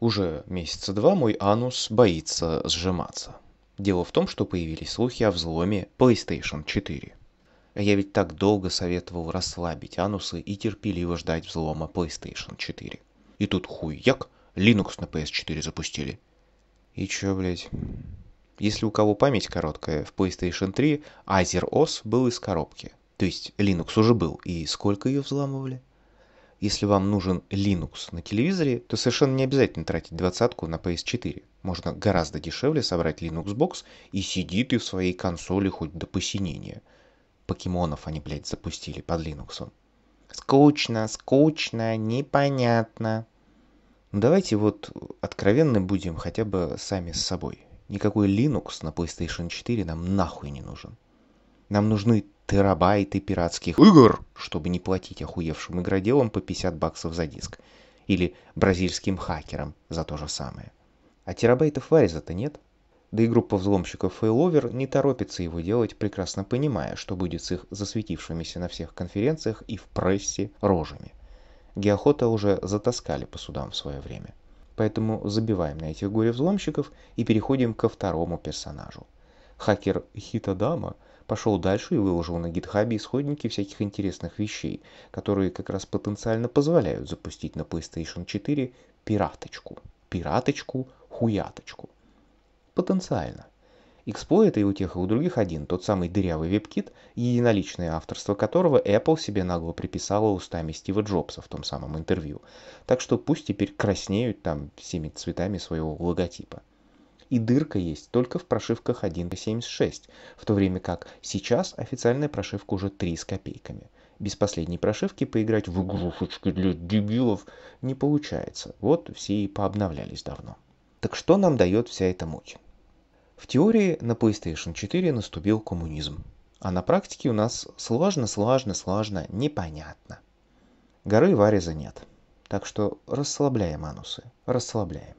Уже месяца два мой анус боится сжиматься. Дело в том, что появились слухи о взломе PlayStation 4. Я ведь так долго советовал расслабить анусы и терпеливо ждать взлома PlayStation 4. И тут хуй як, Linux на PS4 запустили. И чё, блять? Если у кого память короткая, в PlayStation 3 Azer OS был из коробки. То есть Linux уже был, и сколько ее взламывали? если вам нужен Linux на телевизоре, то совершенно не обязательно тратить двадцатку на PS4. Можно гораздо дешевле собрать linux Linuxbox и сиди ты в своей консоли хоть до посинения. Покемонов они, блядь, запустили под Linux. Скучно, скучно, непонятно. Ну, давайте вот откровенны будем хотя бы сами с собой. Никакой Linux на PlayStation 4 нам нахуй не нужен. Нам нужны терабайты пиратских игр, чтобы не платить охуевшим игроделам по 50 баксов за диск. Или бразильским хакерам за то же самое. А терабайтов вариза-то нет. Да и группа взломщиков Failover не торопится его делать, прекрасно понимая, что будет с их засветившимися на всех конференциях и в прессе рожами. Геохота уже затаскали по судам в свое время. Поэтому забиваем на этих горе-взломщиков и переходим ко второму персонажу. Хакер Хитадама – пошел дальше и выложил на GitHub исходники всяких интересных вещей, которые как раз потенциально позволяют запустить на PlayStation 4 пираточку. Пираточку, хуяточку. Потенциально. Эксплойт и у тех, и у других один, тот самый дырявый веб-кит, единоличное авторство которого Apple себе нагло приписала устами Стива Джобса в том самом интервью. Так что пусть теперь краснеют там всеми цветами своего логотипа и дырка есть только в прошивках 1.76, в то время как сейчас официальная прошивка уже 3 с копейками. Без последней прошивки поиграть в игрушечки для дебилов не получается, вот все и пообновлялись давно. Так что нам дает вся эта муть? В теории на PlayStation 4 наступил коммунизм, а на практике у нас сложно-сложно-сложно, непонятно. Горы вареза нет, так что расслабляем анусы, расслабляем.